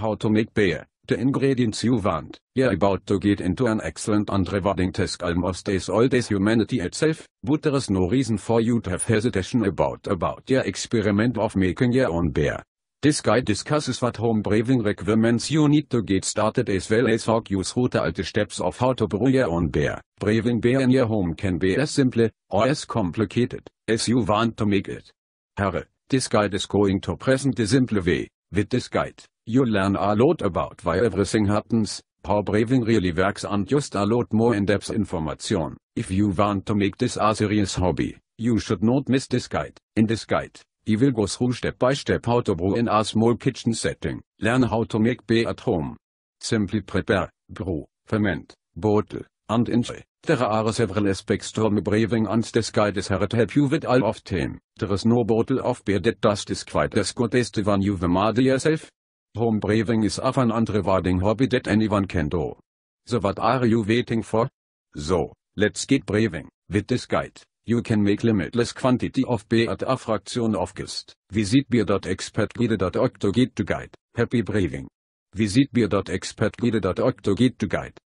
how to make beer. The ingredients you want. You're about to get into an excellent and rewarding task almost as old as humanity itself, but there is no reason for you to have hesitation about about your experiment of making your own beer. This guide discusses what home brewing requirements you need to get started as well as how you through the alte steps of how to brew your own beer. Brewing beer in your home can be as simple, or as complicated, as you want to make it. Herre, this guide is going to present the simple way. With this guide, You learn a lot about why everything happens, how breathing really works and just a lot more in-depth information. If you want to make this a serious hobby, you should not miss this guide. In this guide, you will go through step by step how to brew in a small kitchen setting, learn how to make beer at home. Simply prepare, brew, ferment, bottle, and enjoy. There are several aspects to brewing and this guide is here to help you with all of them. There is no bottle of beer that does this quite as good as the one you've made yourself. Home breathing is often fun rewarding hobby that anyone can do. So what are you waiting for? So, let's get breathing. With this guide, you can make limitless quantity of beer at a fraction of cost. Visit beer.expertguide.org to get to guide. Happy breathing. Visit beer.expertguide.org to get to guide.